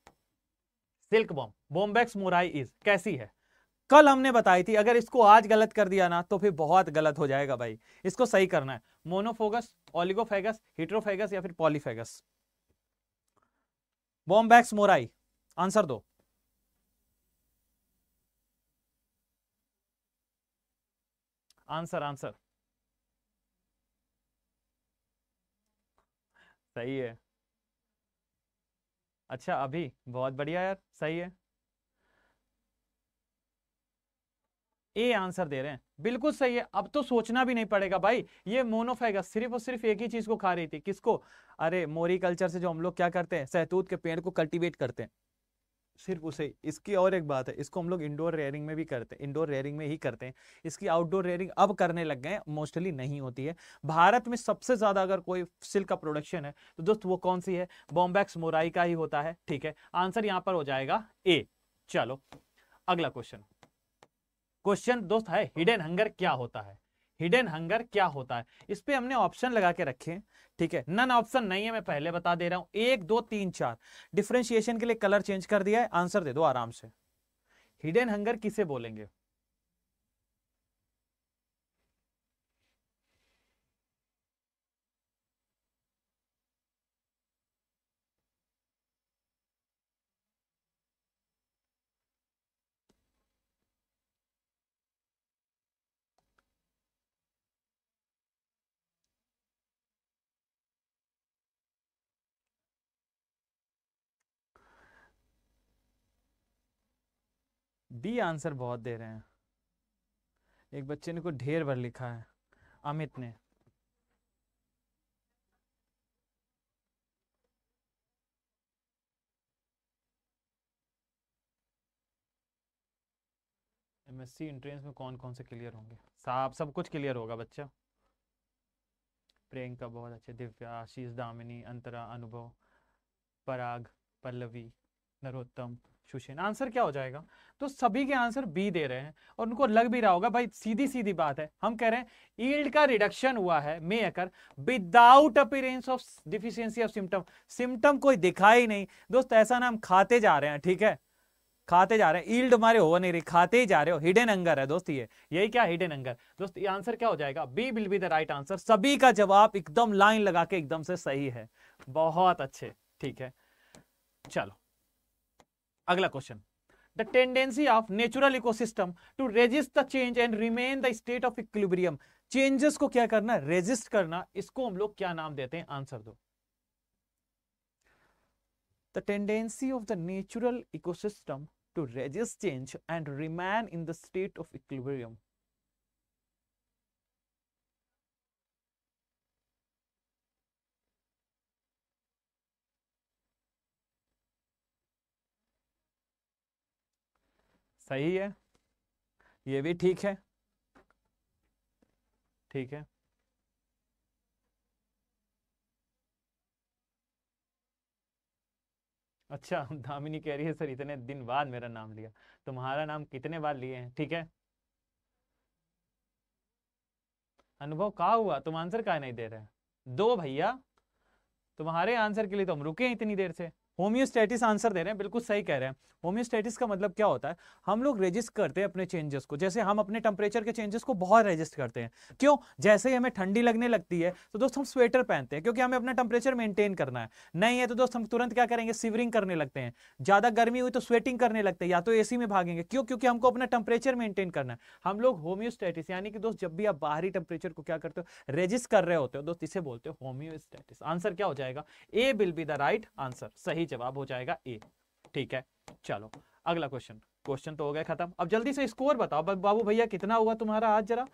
silk bomb bombyx mori is कैसी है कल हमने बताई थी अगर इसको आज गलत कर दिया ना तो फिर बहुत गलत हो जाएगा भाई इसको सही करना है मोनोफोगस ओलिगोफेगस हिट्रोफेगस या फिर पॉलीफेगस बॉम्बैक्स मोराई आंसर दो आंसर आंसर सही है अच्छा अभी बहुत बढ़िया यार सही है ए आंसर दे रहे हैं बिल्कुल सही है अब तो सोचना भी नहीं पड़ेगा भाई ये मोनोफेगा सिर्फ और सिर्फ एक ही चीज को खा रही थी किसको अरे मोरी कल्चर से जो हम लोग क्या करते हैं सहतूत के पेड़ को कल्टीवेट करते हैं सिर्फ उसे इसकी और एक बात है इसको हम लोग इंडोर रेयरिंग में भी करते हैं इंडोर रेयरिंग में ही करते हैं इसकी आउटडोर रेयरिंग अब करने लग गए मोस्टली नहीं होती है भारत में सबसे ज्यादा अगर कोई सिल्क का प्रोडक्शन है तो दोस्त वो कौन सी है बॉम्बैक्स मोराई का ही होता है ठीक है आंसर यहाँ पर हो जाएगा ए चलो अगला क्वेश्चन क्वेश्चन दोस्त है हिडन हंगर क्या होता है हिडन हंगर क्या होता है इस पर हमने ऑप्शन लगा के रखे ठीक है नन ऑप्शन नहीं है मैं पहले बता दे रहा हूं एक दो तीन चार डिफ्रेंशिएशन के लिए कलर चेंज कर दिया है आंसर दे दो आराम से हिडन हंगर किसे बोलेंगे बी आंसर बहुत दे रहे हैं एक बच्चे ने को ढेर भर लिखा है अमित ने एमएससी एंट्रेंस में कौन कौन से क्लियर होंगे साफ सब कुछ क्लियर होगा बच्चा प्रियंका बहुत अच्छे दिव्या आशीष दामिनी अंतरा अनुभव पराग पल्लवी नरोत्तम शुशेन आंसर क्या हो जाएगा तो सभी के आंसर बी दे रहे हैं और उनको लग भी रहा होगा भाई सीधी सीधी बात है हम कह रहे हैं ईल्ड का रिडक्शन हुआ है may occur without appearance of deficiency of symptom symptom कोई दिखाई नहीं दोस्त ऐसा ना हम खाते जा रहे हैं ठीक है खाते जा रहे हैं ईल्ड हमारे हो नहीं रही खाते ही जा रहे हो हिडन अंगर है दोस्त ये यही क्या हिडन अंगर दोस्त ये आंसर क्या हो जाएगा B will be the right answer सभी का जवाब एकदम लाइन लगा के एकदम से सही है बहुत अच्छे ठीक है चलो अगला question the tendency of natural ecosystem to resist the change and remain the state of equilibrium changes को क्या करना रेजिस्ट करना इसको हम लोग क्या नाम देते हैं आंसर दो the tendency of the natural ecosystem to resist change and remain in the state of equilibrium सही है ये भी ठीक है ठीक है अच्छा दामिनी कह रही है सर इतने दिन बाद मेरा नाम लिया तुम्हारा नाम कितने बार लिए हैं ठीक है अनुभव कहा हुआ तुम आंसर कहा नहीं दे रहे दो भैया तुम्हारे आंसर के लिए तो हम रुके हैं इतनी देर से होम्योस्टेटिस आंसर दे रहे हैं बिल्कुल सही कह रहे हैं होम्योस्टेटिस का मतलब क्या होता है हम लोग रजिस्ट करते हैं अपने चेंजेस को जैसे हम अपने टेम्परेचर के चेंजेस को बहुत रजिस्ट करते हैं क्यों जैसे ही हमें ठंडी लगने लगती है तो दोस्त हम स्वेटर पहनते हैं क्योंकि हमें अपना टेम्परेचर मेंटेन करना है नहीं है तो दोस्त हम तुरंत क्या करेंगे सिवरिंग करने लगते हैं ज्यादा गर्मी हुई तो स्वेटिंग करने लगते हैं या तो ए में भागेंगे क्यों क्योंकि हमको अपना टेम्परेचर मेंटेन करना है हम लोग होम्योस्टेटिस यानी कि दोस्त जब भी आप बाहरी टेम्परेचर को क्या करते हो रजिस्ट कर रहे होते हो दोस्त इसे बोलते हो होम्योस्टेटिस आंसर क्या हो जाएगा A will be the right answer सही जवाब हो जाएगा ए ठीक है चलो अगला क्वेश्चन क्वेश्चन तो हो गया खत्म अब जल्दी से स्कोर बताओ बाबू भैया कितना हुआ तुम्हारा आज जरा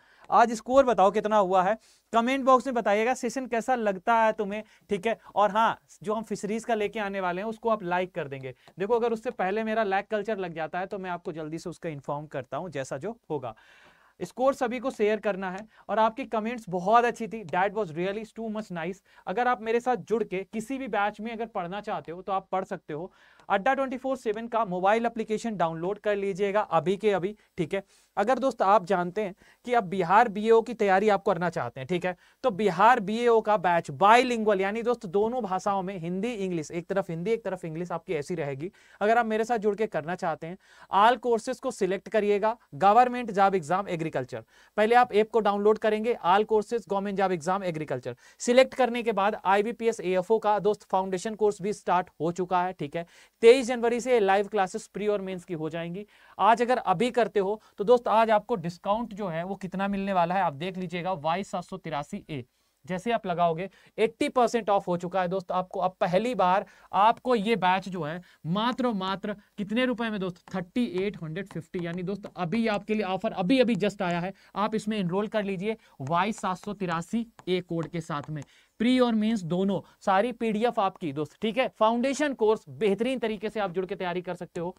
आज स्कोर बताओ कितना हुआ है कमेंट बॉक्स में बताइएगा सेशन कैसा लगता है तुम्हें ठीक है और हाँ जो हम फिशरीज का लेके आने वाले हैं उसको आप लाइक कर देंगे देखो अगर उससे पहले मेरा लैक कल्चर लग जाता है तो मैं आपको जल्दी से उसका इन्फॉर्म करता हूँ जैसा जो होगा स्कोर सभी को शेयर करना है और आपकी कमेंट्स बहुत अच्छी थी that was really too much nice अगर आप मेरे साथ जुड़ के किसी भी बैच में अगर पढ़ना चाहते हो तो आप पढ़ सकते हो अड्डा ट्वेंटी फोर सेवन का मोबाइल एप्लीकेशन डाउनलोड कर लीजिएगा अभी के अभी ठीक है अगर दोस्त आप जानते हैं कि अब बिहार बीएओ की तैयारी आप करना चाहते हैं ठीक है तो बिहार बीएओ का बैच बाईलिंगुअल यानी दोस्त दोनों भाषाओं में हिंदी इंग्लिश एक तरफ हिंदी एक तरफ इंग्लिश आपकी ऐसी रहेगी अगर आप मेरे साथ जुड़ के करना चाहते हैं आल कोर्सेज को सिलेक्ट करिएगा गवर्नमेंट जॉब एग्जाम एग्रीकल्चर पहले आप एप को डाउनलोड करेंगे all courses government job exam agriculture select करने के बाद आई एएफओ का दोस्त फाउंडेशन कोर्स भी स्टार्ट हो चुका है ठीक है 23 जनवरी से लाइव क्लासेस प्री और मेंस की हो जाएंगी आज अगर अभी करते हो तो दोस्त आज आपको डिस्काउंट जो है वो कितना मिलने वाला है आप देख लीजिएगा वाई सात ए जैसे आप लगाओगे 80 परसेंट ऑफ हो चुका है दोस्त आपको अब पहली बार आपको ये बैच जो है मात्र मात्र कितने रुपए में दोस्त 3850 यानी दोस्त अभी आपके लिए ऑफर अभी अभी जस्ट आया है आप इसमें इनरोल कर लीजिए वाई सात ए कोड के साथ में प्री और मेंस दोनों सारी पीडीएफ आपकी दोस्त ठीक है फाउंडेशन कोर्स बेहतरीन तरीके से आप जुड़ के तैयारी कर सकते हो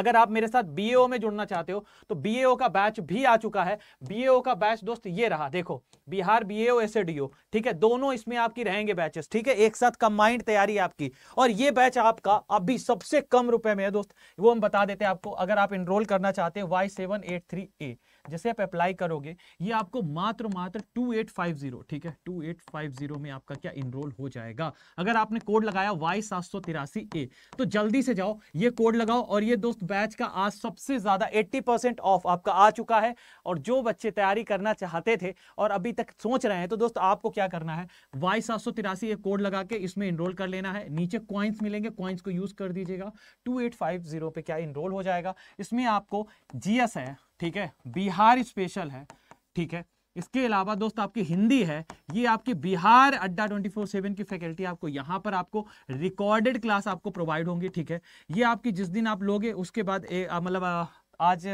अगर आप मेरे साथ बीएओ में जुड़ना चाहते हो तो बीएओ का बैच भी आ चुका है बीएओ का बैच दोस्त ये रहा देखो बिहार बीएओ एसएडीओ ठीक है दोनों इसमें आपकी रहेंगे बैचेस ठीक है एक साथ कंबाइंड तैयारी आपकी और ये बैच आपका अभी सबसे कम रुपए में है दोस्त वो हम बता देते हैं आपको अगर आप इनरोल करना चाहते हैं Y seven eight three A जैसे आप अप्लाई करोगे ये आपको मात्र मात्र 2850 ठीक है 2850 में आपका क्या इनरोल हो जाएगा अगर आपने कोड लगाया वाई सात ए तो जल्दी से जाओ ये कोड लगाओ और ये दोस्त बैच का आज सबसे ज्यादा 80% परसेंट ऑफ आपका आ चुका है और जो बच्चे तैयारी करना चाहते थे और अभी तक सोच रहे हैं तो दोस्त आपको क्या करना है वाई सात ये कोड लगा के इसमें इनरोल कर लेना है नीचे क्वाइंस मिलेंगे क्वाइंस को यूज कर दीजिएगा टू पे क्या इनरोल हो जाएगा इसमें आपको जीएस है ठीक है बिहार स्पेशल है ठीक है इसके अलावा दोस्त आपकी हिंदी है ये आपकी बिहार अड्डा 24/7 की फैकल्टी आपको यहाँ पर आपको रिकॉर्डेड क्लास आपको प्रोवाइड होंगी ठीक है ये आपकी जिस दिन आप लोगे उसके बाद मतलब आज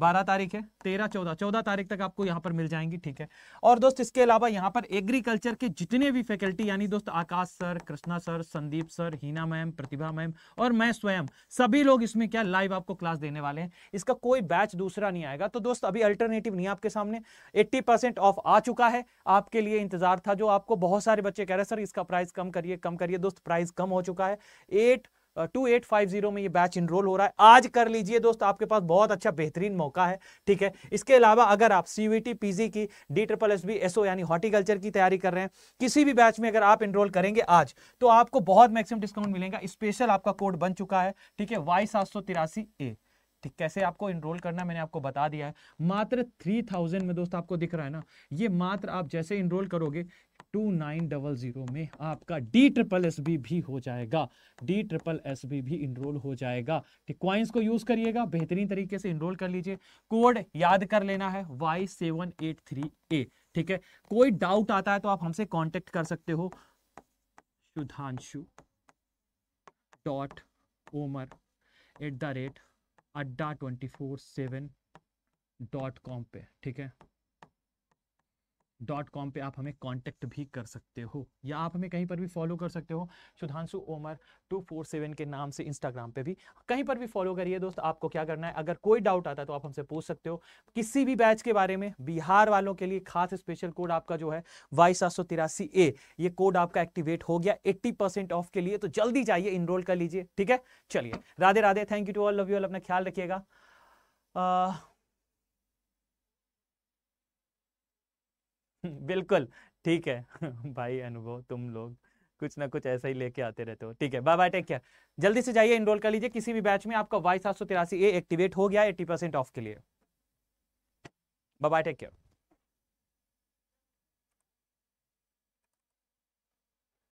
बारह तारीख है तेरह चौदह चौदह तारीख तक आपको यहाँ पर मिल जाएंगी ठीक है और दोस्त इसके अलावा यहाँ पर एग्रीकल्चर के जितने भी फैकल्टी यानी दोस्त Akash sir Krishna sir Sandeep sir Heena ma'am Pratibha ma'am और मैं स्वयं सभी लोग इसमें क्या लाइव आपको क्लास देने वाले हैं इसका कोई बैच दूसरा नहीं आएगा तो दोस्त अभी अल्टरनेटिव नहीं आपके सामने एट्टी ऑफ आ चुका है आपके लिए इंतजार था जो आपको बहुत सारे बच्चे कह रहे हैं सर इसका प्राइस कम करिए कम करिए दोस्त प्राइस कम हो चुका है eight two eight five zero में ये बैच इनरोल हो रहा है आज कर लीजिए दोस्त आपके पास बहुत अच्छा बेहतरीन मौका है ठीक है इसके अलावा अगर आप सी यू पीजी की D triple S B SO यानी हॉर्टिकल्चर की तैयारी कर रहे हैं किसी भी बैच में अगर आप इनरोल करेंगे आज तो आपको बहुत मैक्सिमम डिस्काउंट मिलेगा स्पेशल आपका कोड बन चुका है ठीक है वाई सात सौ तिरासी ए ठीक कैसे आपको इनरोल करना मैंने आपको बता दिया है मात्र थ्री थाउजेंड में दोस्त आपको दिख रहा है ना ये मात्र आप जैसे इनरोल करोगे टू नाइन डबल ज़ीरो में आपका डी ट्रिपल एस बी भी हो जाएगा डी ट्रिपल एस बी भी इनरोल हो जाएगा ठीक क्वाइंस को यूज़ करिएगा बेहतरीन तरीके से इनरोल कर लीजिए कोड याद कर लेना है Y seven eight three A ठीक है कोई डाउट आता है तो आप हमसे कॉन्टेक्ट कर सकते हो Sudhanshu dot Omar at the rate Adda twenty four seven dot com पे ठीक है डॉट कॉम पर आप हमें कांटेक्ट भी कर सकते हो या आप हमें कहीं पर भी फॉलो कर सकते हो Sudhanshu Omar two four seven के नाम से इंस्टाग्राम पे भी कहीं पर भी फॉलो करिए दोस्त आपको क्या करना है अगर कोई डाउट आता है तो आप हमसे पूछ सकते हो किसी भी बैच के बारे में बिहार वालों के लिए खास स्पेशल कोड आपका जो है वाई सात सौ तिरासी ए ये कोड आपका एक्टिवेट हो गया एट्टी परसेंट ऑफ के लिए तो जल्दी जाइए इनरोल कर लीजिए ठीक है चलिए Radhe Radhe thank you to all love you all अपना ख्याल रखिएगा बिल्कुल ठीक है भाई अनुभव तुम लोग कुछ ना कुछ ऐसा ही लेके आते रहते हो ठीक है बाय बाय टेक केयर जल्दी से जाइए इनरोल कर लीजिए किसी भी बैच में आपका वाई सात सौ तिरासी ए एक्टिवेट हो गया एट्टी परसेंट ऑफ के लिए बाय बाय टेक केयर